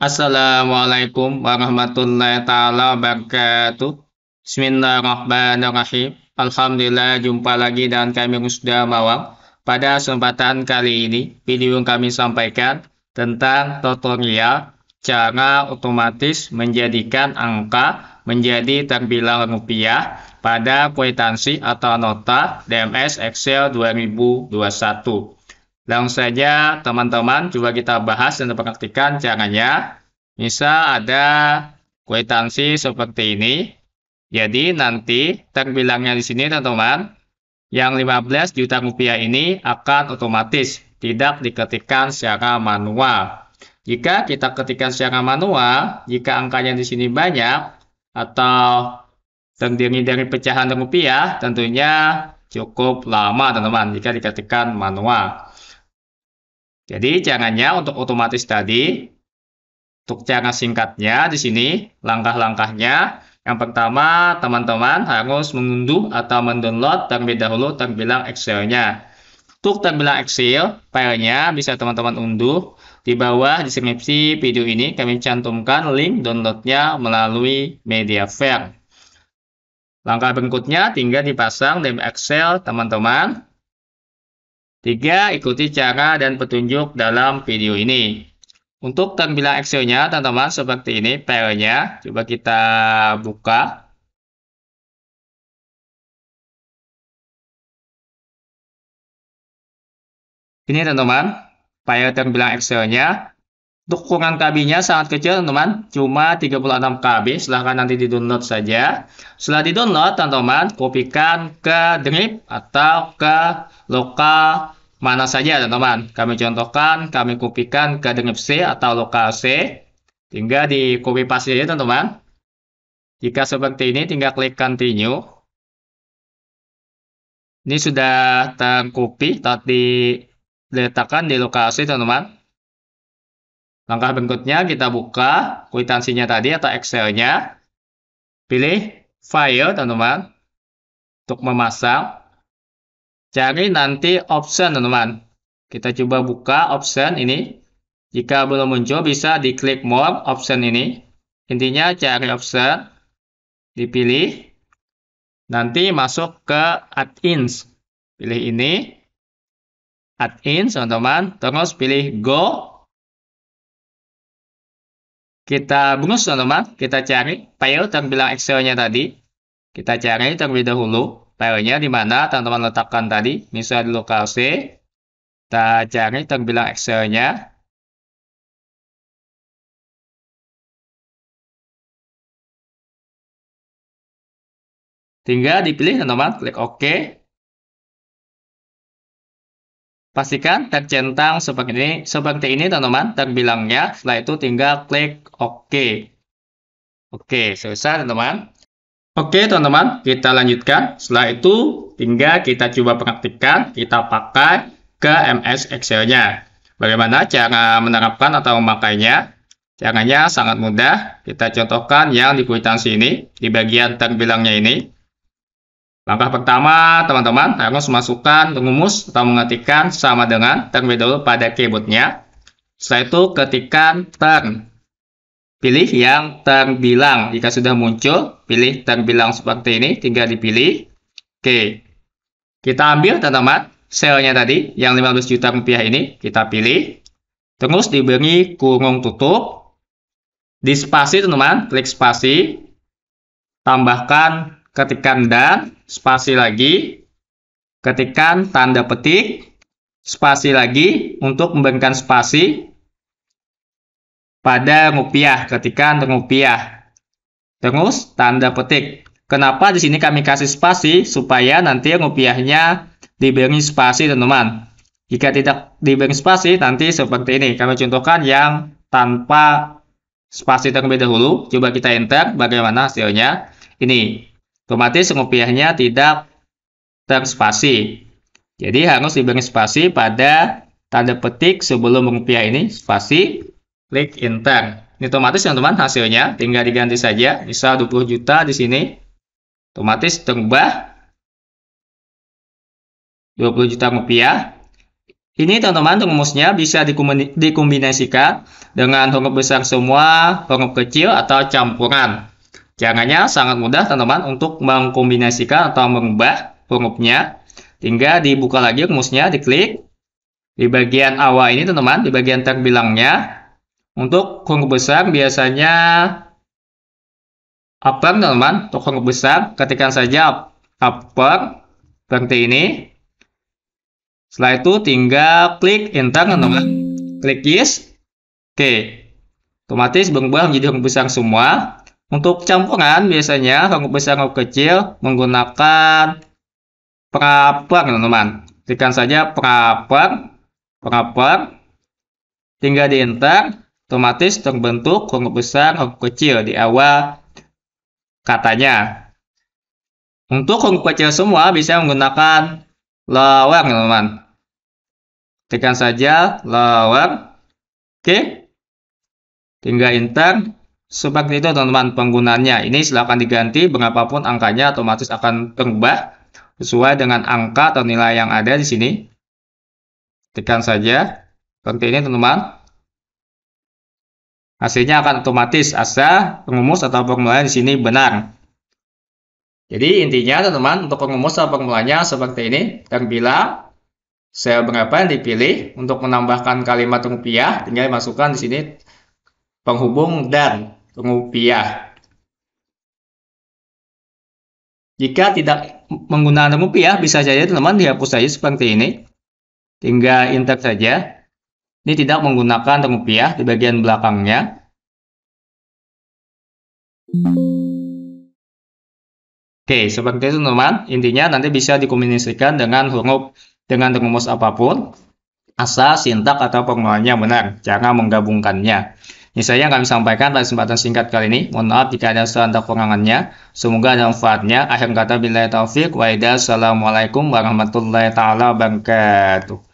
Assalamualaikum warahmatullahi taala wabarakatuh. Bismillahirrahmanirrahim. Alhamdulillah jumpa lagi dengan kami Rusda mawang Pada kesempatan kali ini, video yang kami sampaikan tentang tutorial cara otomatis menjadikan angka menjadi terbilang rupiah pada kwitansi atau nota DMS Excel 2021. Langsung saja teman-teman coba kita bahas dan praktikkan caranya. Misal ada kuitansi seperti ini. Jadi nanti terbilangnya di sini teman-teman, yang 15 juta rupiah ini akan otomatis tidak diketikkan secara manual. Jika kita ketikkan secara manual, jika angkanya di sini banyak atau terdiri dari pecahan rupiah, tentunya cukup lama teman-teman jika diketikkan manual. Jadi jangannya untuk otomatis tadi, untuk cara singkatnya di sini langkah-langkahnya yang pertama teman-teman harus mengunduh atau mendownload terlebih dahulu terbilang Excel-nya. Untuk terbilang Excel, filenya bisa teman-teman unduh di bawah deskripsi video ini kami cantumkan link downloadnya melalui file. Langkah berikutnya tinggal dipasang dalam Excel teman-teman. Tiga, ikuti cara dan petunjuk dalam video ini. Untuk tampilan Excelnya, teman-teman, seperti ini nya Coba kita buka. Ini teman-teman, file tampilan Excel-nya. Dukungan KB-nya sangat kecil teman-teman, cuma 36 KB, silahkan nanti di-download saja. Setelah di-download teman-teman, kopikan ke Drip atau ke lokal mana saja teman-teman. Kami contohkan, kami kopikan ke Drip C atau lokal C. Tinggal di copy paste saja teman-teman. Jika seperti ini, tinggal klik continue. Ini sudah tercopy, tadi diletakkan di lokasi teman-teman. Langkah berikutnya kita buka kuitansinya tadi atau Excel-nya. Pilih file teman-teman untuk memasang. Cari nanti option teman-teman. Kita coba buka option ini. Jika belum muncul bisa diklik more option ini. Intinya cari option, dipilih, nanti masuk ke add-ins. Pilih ini, add-ins teman-teman, terus pilih go kita bungkus teman-teman, kita cari file terbilang Excel-nya tadi. Kita cari terlebih dahulu filenya di mana teman-teman letakkan tadi, misalnya di lokasi Kita cari terbilang Excel-nya. Tinggal dipilih teman-teman, klik OK. Pastikan tag centang seperti ini, seperti ini teman-teman terbilangnya. Setelah itu tinggal klik OK. Oke, selesai teman-teman. Oke teman-teman, kita lanjutkan. Setelah itu tinggal kita coba praktikkan, kita pakai ke MS Excel-nya. Bagaimana cara menerapkan atau memakainya? Caranya sangat mudah. Kita contohkan yang di kuitansi ini, di bagian terbilangnya ini. Langkah pertama, teman-teman harus masukkan rumus atau mengetikkan sama dengan terlebih dahulu pada keyboardnya. Setelah itu ketikkan turn. Pilih yang terbilang. Jika sudah muncul, pilih terbilang seperti ini. Tinggal dipilih. Oke. Kita ambil, teman-teman, selnya tadi yang 15 juta rupiah ini. Kita pilih. Terus diberi kurung tutup. Di spasi, teman-teman, klik spasi. Tambahkan ketikan dan, spasi lagi, ketikan tanda petik, spasi lagi untuk memberikan spasi pada rupiah, ketikan rupiah. Terus tanda petik. Kenapa di sini kami kasih spasi? Supaya nanti rupiahnya diberi spasi teman-teman. Jika tidak diberi spasi, nanti seperti ini. Kami contohkan yang tanpa spasi terlebih dahulu. Coba kita enter, bagaimana hasilnya. Ini, Otomatis rupiahnya tidak terspasi. Jadi harus diberi spasi pada tanda petik sebelum rupiah ini spasi klik enter. Ini otomatis teman-teman hasilnya tinggal diganti saja. Misal 20 juta di sini otomatis terubah 20 juta rupiah. Ini teman-teman rumusnya bisa dikombinasikan dengan huruf besar semua, huruf kecil atau campuran. Caranya sangat mudah teman-teman untuk mengkombinasikan atau mengubah hurufnya. Tinggal dibuka lagi rumusnya, diklik. Di bagian awal ini teman-teman, di bagian tag bilangnya. Untuk huruf besar biasanya apa teman-teman. Untuk huruf besar, ketikkan saja upper seperti ini. Setelah itu tinggal klik enter teman-teman. Klik yes. Oke. Otomatis berubah menjadi huruf besar semua. Untuk campuran biasanya huruf besar huruf kecil menggunakan proper teman-teman. Tekan saja proper, proper, tinggal di enter, otomatis terbentuk huruf besar huruf kecil di awal katanya. Untuk huruf kecil semua bisa menggunakan lower teman-teman. Tekan saja lower, oke, tinggal enter, seperti itu teman-teman penggunanya. Ini silahkan diganti berapapun angkanya otomatis akan berubah sesuai dengan angka atau nilai yang ada di sini. Tekan saja. Seperti ini teman-teman. Hasilnya akan otomatis asal pengumus atau formula di sini benar. Jadi intinya teman-teman untuk pengumus atau formulanya seperti ini. Terbilang sel berapa yang dipilih untuk menambahkan kalimat rupiah tinggal masukkan di sini penghubung dan rupiah. Jika tidak menggunakan rupiah, bisa saja teman-teman dihapus saja seperti ini. Tinggal enter saja. Ini tidak menggunakan rupiah di bagian belakangnya. Oke, seperti itu teman-teman. Intinya nanti bisa dikombinasikan dengan huruf dengan rumus apapun asal sintak atau pengelolaannya benar, Jangan menggabungkannya. Ini saya yang kami sampaikan pada kesempatan singkat kali ini. Mohon maaf jika ada salah dan kekurangannya. Semoga ada manfaatnya. Akhir kata bila taufik. Waidah. Assalamualaikum warahmatullahi taala wabarakatuh.